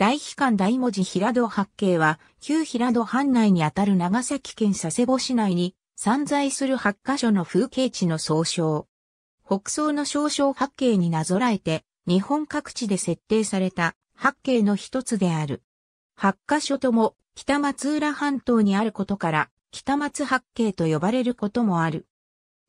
大悲観大文字平戸八景は、旧平戸藩内にあたる長崎県佐世保市内に散在する8箇所の風景地の総称。北総の少々八景になぞらえて、日本各地で設定された八景の一つである。8箇所とも北松浦半島にあることから、北松八景と呼ばれることもある。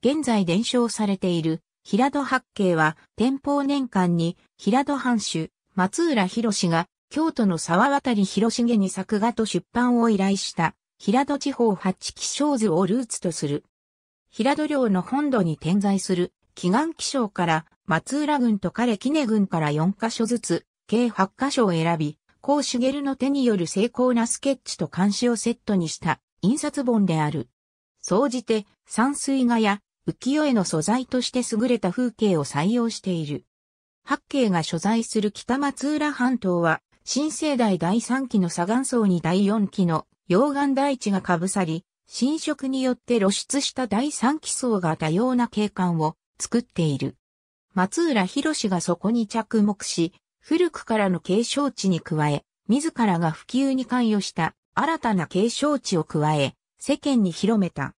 現在伝承されている平戸八景は、天保年間に平戸藩主、松浦博が京都の沢渡広重に作画と出版を依頼した、平戸地方八気象図をルーツとする。平戸領の本土に点在する、祈願気象から、松浦郡と彼杵郡から4カ所ずつ、計8カ所を選び、甲茂の手による精巧なスケッチと漢視をセットにした、印刷本である。総じて、山水画や浮世絵の素材として優れた風景を採用している。八景が所在する北松浦半島は、新生代第3期の砂岩層に第4期の溶岩台地が被さり、侵食によって露出した第3期層が多様な景観を作っている。松浦博がそこに着目し、古くからの継承地に加え、自らが普及に関与した新たな継承地を加え、世間に広めた。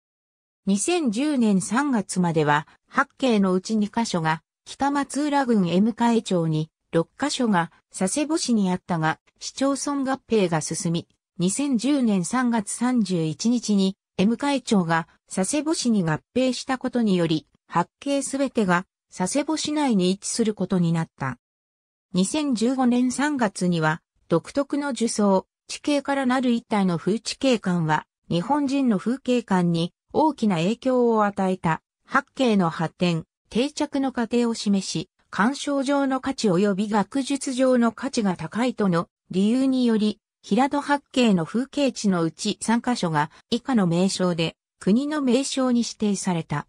2010年3月までは、八景のうち2カ所が北松浦郡江迎町に6カ所が佐世保市にあったが、市町村合併が進み、2010年3月31日に M 会長が佐世保市に合併したことにより、八景すべてが佐世保市内に位置することになった。2015年3月には、独特の樹層、地形からなる一体の風地景観は、日本人の風景観に大きな影響を与えた、八景の発展、定着の過程を示し、鑑賞上の価値及び学術上の価値が高いとの理由により、平戸八景の風景地のうち3カ所が以下の名称で国の名称に指定された。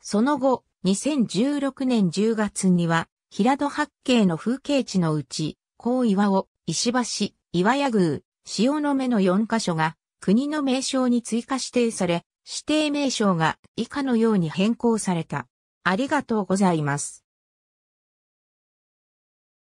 その後、2016年10月には、平戸八景の風景地のうち、高岩尾、石橋、岩屋宮、潮の目の4カ所が国の名称に追加指定され、指定名称が以下のように変更された。ありがとうございます。